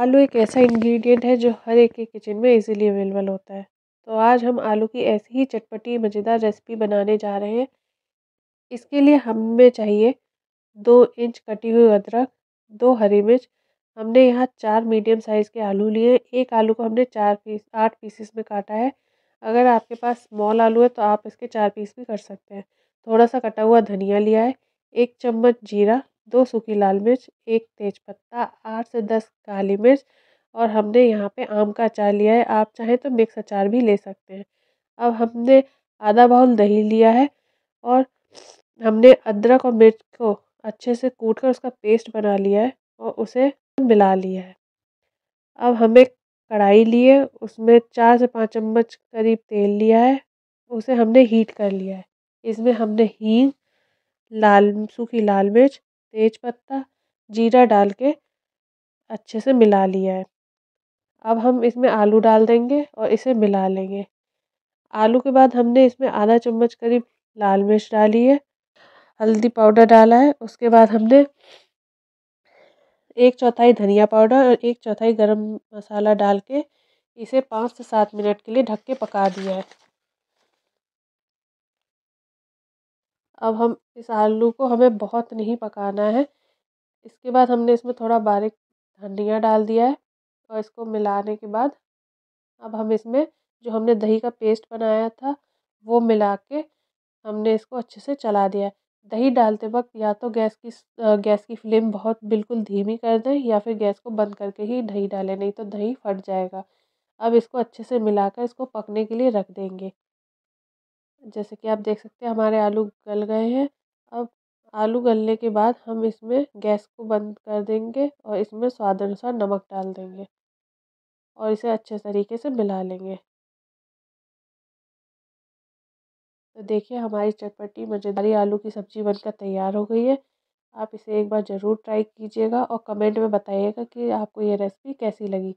आलू एक ऐसा इंग्रेडिएंट है जो हर एक के किचन में इजीली अवेलेबल होता है तो आज हम आलू की ऐसी ही चटपटी मज़ेदार रेसिपी बनाने जा रहे हैं इसके लिए हमें चाहिए दो इंच कटी हुई अदरक दो हरी मिर्च हमने यहाँ चार मीडियम साइज़ के आलू लिए हैं एक आलू को हमने चार पीस आठ पीसेस में काटा है अगर आपके पास स्मॉल आलू है तो आप इसके चार पीस भी कर सकते हैं थोड़ा सा कटा हुआ धनिया लिया है एक चम्मच जीरा दो सूखी लाल मिर्च एक तेज पत्ता आठ से दस काली मिर्च और हमने यहाँ पे आम का अचार लिया है आप चाहें तो मिक्स अचार भी ले सकते हैं अब हमने आधा बाउल दही लिया है और हमने अदरक और मिर्च को अच्छे से कूट कर उसका पेस्ट बना लिया है और उसे मिला लिया है अब हमें कढ़ाई लिए उसमें चार से पाँच चम्मच करीब तेल लिया है उसे हमने हीट कर लिया है इसमें हमने हींग लाल सूखी लाल मिर्च तेज पत्ता जीरा डाल के अच्छे से मिला लिया है अब हम इसमें आलू डाल देंगे और इसे मिला लेंगे आलू के बाद हमने इसमें आधा चम्मच करीब लाल मिर्च डाली है हल्दी पाउडर डाला है उसके बाद हमने एक चौथाई धनिया पाउडर और एक चौथाई गरम मसाला डाल के इसे पाँच से सात मिनट के लिए ढक के पका दिया है अब हम इस आलू को हमें बहुत नहीं पकाना है इसके बाद हमने इसमें थोड़ा बारीक धनिया डाल दिया है और इसको मिलाने के बाद अब हम इसमें जो हमने दही का पेस्ट बनाया था वो मिला के हमने इसको अच्छे से चला दिया है दही डालते वक्त या तो गैस की गैस की फ्लेम बहुत बिल्कुल धीमी कर दें या फिर गैस को बंद करके ही दही डालें नहीं तो दही फट जाएगा अब इसको अच्छे से मिलाकर इसको पकने के लिए रख देंगे जैसे कि आप देख सकते हैं हमारे आलू गल गए हैं अब आलू गलने के बाद हम इसमें गैस को बंद कर देंगे और इसमें स्वाद अनुसार नमक डाल देंगे और इसे अच्छे तरीके से मिला लेंगे तो देखिए हमारी चटपटी मज़ेदारी आलू की सब्ज़ी बनकर तैयार हो गई है आप इसे एक बार ज़रूर ट्राई कीजिएगा और कमेंट में बताइएगा कि आपको ये रेसिपी कैसी लगी